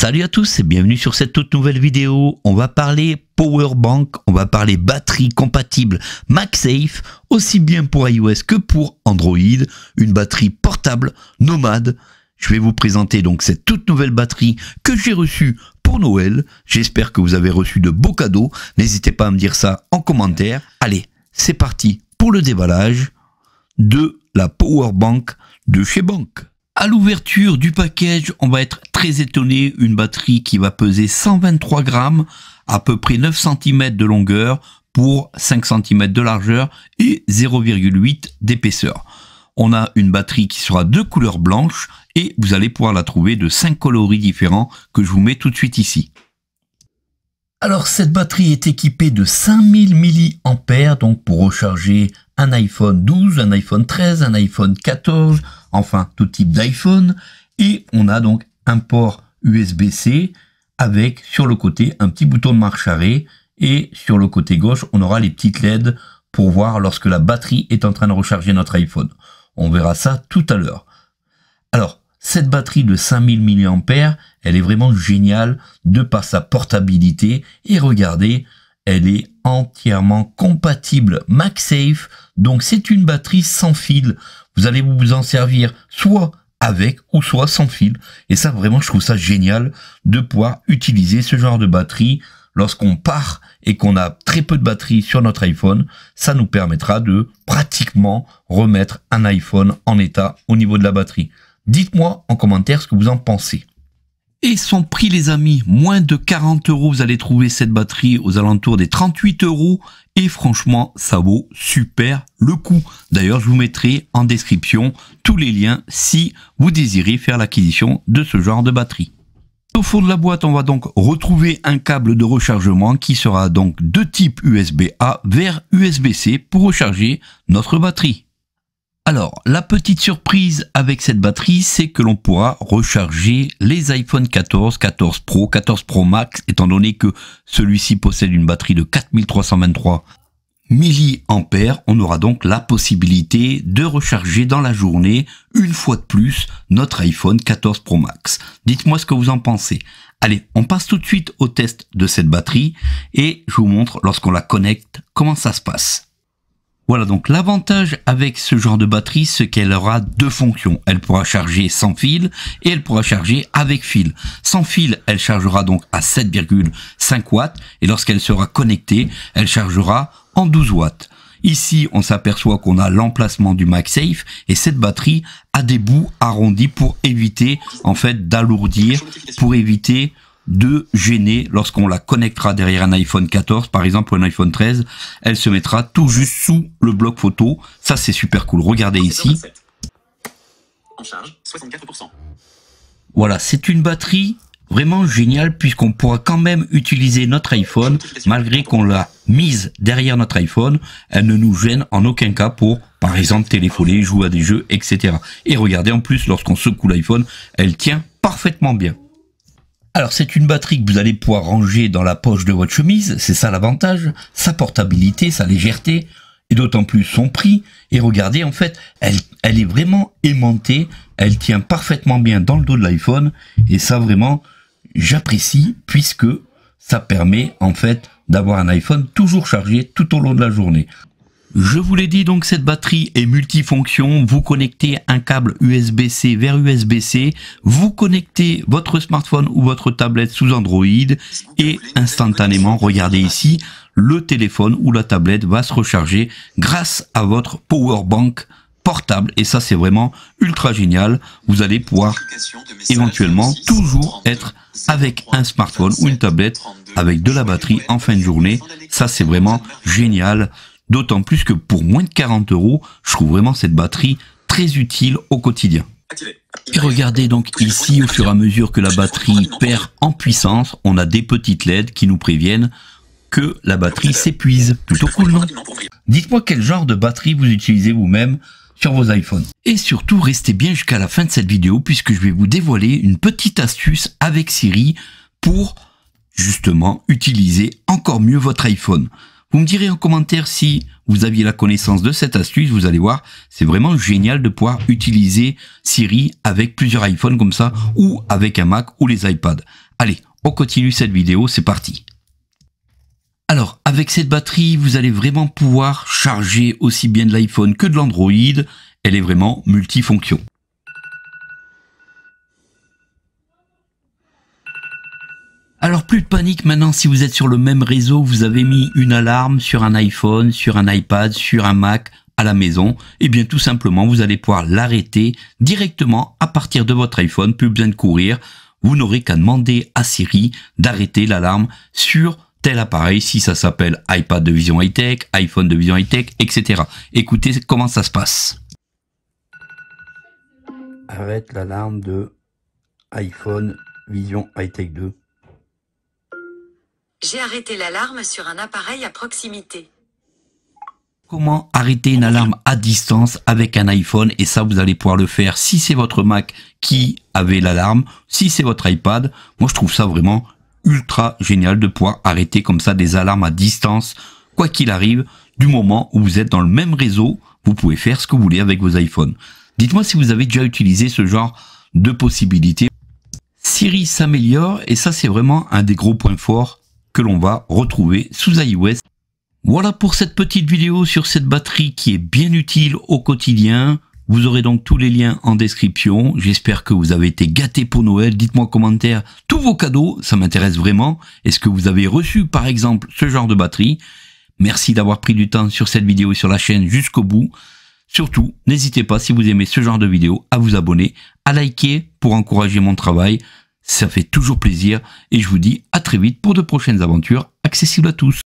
Salut à tous et bienvenue sur cette toute nouvelle vidéo. On va parler power bank, on va parler batterie compatible MagSafe, aussi bien pour iOS que pour Android, une batterie portable, nomade. Je vais vous présenter donc cette toute nouvelle batterie que j'ai reçue pour Noël. J'espère que vous avez reçu de beaux cadeaux. N'hésitez pas à me dire ça en commentaire. Allez, c'est parti pour le déballage de la power bank de chez Bank. À l'ouverture du package, on va être très étonné, une batterie qui va peser 123 grammes, à peu près 9 cm de longueur pour 5 cm de largeur et 0,8 d'épaisseur. On a une batterie qui sera de couleur blanche et vous allez pouvoir la trouver de 5 coloris différents que je vous mets tout de suite ici. Alors cette batterie est équipée de 5000 mAh donc pour recharger un iPhone 12, un iPhone 13, un iPhone 14, enfin tout type d'iPhone et on a donc un port USB-C avec sur le côté un petit bouton de marche arrêt et sur le côté gauche on aura les petites LED pour voir lorsque la batterie est en train de recharger notre iPhone. On verra ça tout à l'heure. Alors cette batterie de 5000 mAh, elle est vraiment géniale de par sa portabilité et regardez, elle est entièrement compatible MagSafe, donc c'est une batterie sans fil. Vous allez vous en servir soit avec ou soit sans fil. Et ça, vraiment, je trouve ça génial de pouvoir utiliser ce genre de batterie lorsqu'on part et qu'on a très peu de batterie sur notre iPhone. Ça nous permettra de pratiquement remettre un iPhone en état au niveau de la batterie. Dites-moi en commentaire ce que vous en pensez. Et son prix les amis, moins de 40 euros, vous allez trouver cette batterie aux alentours des 38 euros. Et franchement, ça vaut super le coup. D'ailleurs, je vous mettrai en description tous les liens si vous désirez faire l'acquisition de ce genre de batterie. Au fond de la boîte, on va donc retrouver un câble de rechargement qui sera donc de type USB-A vers USB-C pour recharger notre batterie. Alors, la petite surprise avec cette batterie, c'est que l'on pourra recharger les iPhone 14, 14 Pro, 14 Pro Max, étant donné que celui-ci possède une batterie de 4323 mAh. On aura donc la possibilité de recharger dans la journée, une fois de plus, notre iPhone 14 Pro Max. Dites-moi ce que vous en pensez. Allez, on passe tout de suite au test de cette batterie et je vous montre lorsqu'on la connecte comment ça se passe. Voilà donc l'avantage avec ce genre de batterie, c'est qu'elle aura deux fonctions. Elle pourra charger sans fil et elle pourra charger avec fil. Sans fil, elle chargera donc à 7,5 watts et lorsqu'elle sera connectée, elle chargera en 12 watts. Ici, on s'aperçoit qu'on a l'emplacement du MagSafe et cette batterie a des bouts arrondis pour éviter en fait d'alourdir, pour éviter de gêner lorsqu'on la connectera derrière un iPhone 14, par exemple, un iPhone 13. Elle se mettra tout juste sous le bloc photo. Ça, c'est super cool. Regardez ici. En charge, 64%. Voilà, c'est une batterie vraiment géniale puisqu'on pourra quand même utiliser notre iPhone malgré qu'on l'a mise derrière notre iPhone. Elle ne nous gêne en aucun cas pour, par exemple, téléphoner, jouer à des jeux, etc. Et regardez en plus, lorsqu'on secoue l'iPhone, elle tient parfaitement bien. Alors c'est une batterie que vous allez pouvoir ranger dans la poche de votre chemise, c'est ça l'avantage, sa portabilité, sa légèreté, et d'autant plus son prix. Et regardez, en fait, elle, est vraiment aimantée, elle tient parfaitement bien dans le dos de l'iPhone, et ça vraiment, j'apprécie, puisque ça permet en fait d'avoir un iPhone toujours chargé tout au long de la journée. Je vous l'ai dit donc cette batterie est multifonction, vous connectez un câble USB-C vers USB-C, vous connectez votre smartphone ou votre tablette sous Android et instantanément, regardez ici, le téléphone ou la tablette va se recharger grâce à votre power bank portable et ça c'est vraiment ultra génial. Vous allez pouvoir éventuellement toujours être avec un smartphone ou une tablette avec de la batterie en fin de journée. Ça c'est vraiment génial. D'autant plus que pour moins de 40 euros, je trouve vraiment cette batterie très utile au quotidien. Et regardez donc ici, au fur et à mesure que la batterie perd en puissance, on a des petites LED qui nous préviennent que la batterie s'épuise. Plutôt cool, non Dites-moi quel genre de batterie vous utilisez vous-même sur vos iPhones. Et surtout, restez bien jusqu'à la fin de cette vidéo puisque je vais vous dévoiler une petite astuce avec Siri pour justement utiliser encore mieux votre iPhone. Vous me direz en commentaire si vous aviez la connaissance de cette astuce. Vous allez voir, c'est vraiment génial de pouvoir utiliser Siri avec plusieurs iPhones comme ça, ou avec un Mac ou les iPads. Allez, on continue cette vidéo, c'est parti. Alors, avec cette batterie, vous allez vraiment pouvoir charger aussi bien de l'iPhone que de l'Android. Elle est vraiment multifonction. plus de panique maintenant si vous êtes sur le même réseau, vous avez mis une alarme sur un iPhone, sur un iPad, sur un Mac à la maison, et eh bien tout simplement vous allez pouvoir l'arrêter directement à partir de votre iPhone, plus besoin de courir, vous n'aurez qu'à demander à Siri d'arrêter l'alarme sur tel appareil, si ça s'appelle iPad de vision high-tech, iPhone de vision high-tech, etc. Écoutez comment ça se passe. Arrête l'alarme de iPhone Vision high 2. J'ai arrêté l'alarme sur un appareil à proximité. Comment arrêter une alarme à distance avec un iPhone et ça vous allez pouvoir le faire si c'est votre Mac qui avait l'alarme, si c'est votre iPad. Moi je trouve ça vraiment ultra génial de pouvoir arrêter comme ça des alarmes à distance, quoi qu'il arrive, du moment où vous êtes dans le même réseau, vous pouvez faire ce que vous voulez avec vos iPhones. Dites-moi si vous avez déjà utilisé ce genre de possibilités. Siri s'améliore et ça c'est vraiment un des gros points forts que l'on va retrouver sous iOS. Voilà pour cette petite vidéo sur cette batterie qui est bien utile au quotidien. Vous aurez donc tous les liens en description. J'espère que vous avez été gâtés pour Noël. Dites-moi en commentaire tous vos cadeaux, ça m'intéresse vraiment. Est-ce que vous avez reçu par exemple ce genre de batterie Merci d'avoir pris du temps sur cette vidéo et sur la chaîne jusqu'au bout. Surtout, n'hésitez pas si vous aimez ce genre de vidéo à vous abonner, à liker pour encourager mon travail. Ça fait toujours plaisir et je vous dis à très vite pour de prochaines aventures accessibles à tous.